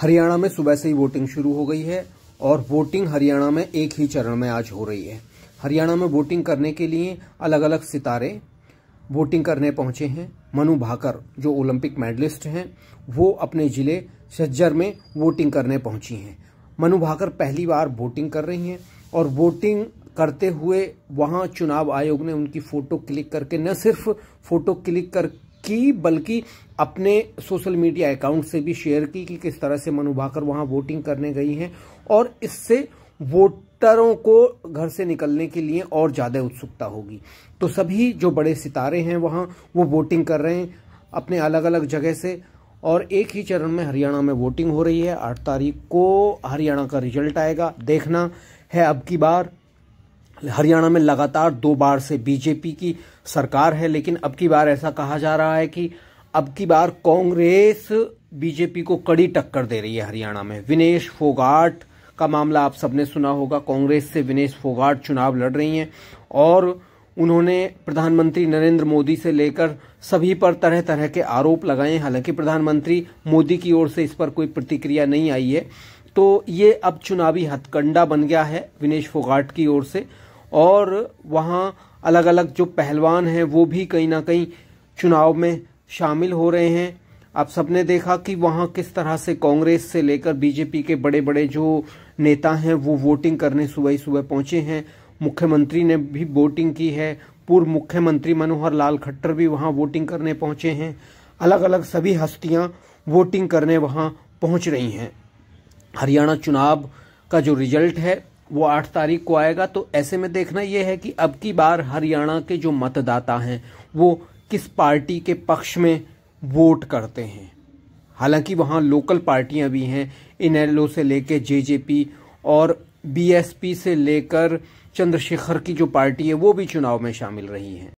हरियाणा में सुबह से ही वोटिंग शुरू हो गई है और वोटिंग हरियाणा में एक ही चरण में आज हो रही है हरियाणा में वोटिंग करने के लिए अलग अलग सितारे वोटिंग करने पहुंचे हैं मनु भाकर जो ओलंपिक मेडलिस्ट हैं वो अपने जिले झज्जर में वोटिंग करने पहुंची हैं मनु भाकर पहली बार वोटिंग कर रही हैं और वोटिंग करते हुए वहाँ चुनाव आयोग ने उनकी फ़ोटो क्लिक करके न सिर्फ फ़ोटो क्लिक कर की बल्कि अपने सोशल मीडिया अकाउंट से भी शेयर की कि किस तरह से मनु भाकर वहां वोटिंग करने गई हैं और इससे वोटरों को घर से निकलने के लिए और ज़्यादा उत्सुकता होगी तो सभी जो बड़े सितारे हैं वहाँ वो वोटिंग कर रहे हैं अपने अलग अलग जगह से और एक ही चरण में हरियाणा में वोटिंग हो रही है आठ तारीख को हरियाणा का रिजल्ट आएगा देखना है अब की बार हरियाणा में लगातार दो बार से बीजेपी की सरकार है लेकिन अब की बार ऐसा कहा जा रहा है कि अब की बार कांग्रेस बीजेपी को कड़ी टक्कर दे रही है हरियाणा में विनेश फोगाट का मामला आप सबने सुना होगा कांग्रेस से विनेश फोगाट चुनाव लड़ रही हैं और उन्होंने प्रधानमंत्री नरेंद्र मोदी से लेकर सभी पर तरह तरह के आरोप लगाए हालांकि प्रधानमंत्री मोदी की ओर से इस पर कोई प्रतिक्रिया नहीं आई है तो ये अब चुनावी हथकंडा बन गया है विनेश फोगाट की ओर से और वहाँ अलग अलग जो पहलवान हैं वो भी कहीं ना कहीं चुनाव में शामिल हो रहे हैं आप सबने देखा कि वहाँ किस तरह से कांग्रेस से लेकर बीजेपी के बड़े बड़े जो नेता हैं वो वोटिंग करने सुबह ही सुबह पहुँचे हैं मुख्यमंत्री ने भी वोटिंग की है पूर्व मुख्यमंत्री मनोहर लाल खट्टर भी वहाँ वोटिंग करने पहुँचे हैं अलग अलग सभी हस्तियाँ वोटिंग करने वहाँ पहुँच रही हैं हरियाणा चुनाव का जो रिजल्ट है वो आठ तारीख को आएगा तो ऐसे में देखना यह है कि अब की बार हरियाणा के जो मतदाता हैं वो किस पार्टी के पक्ष में वोट करते हैं हालांकि वहाँ लोकल पार्टियाँ भी हैं इन से लेकर जेजेपी और बीएसपी से लेकर चंद्रशेखर की जो पार्टी है वो भी चुनाव में शामिल रही है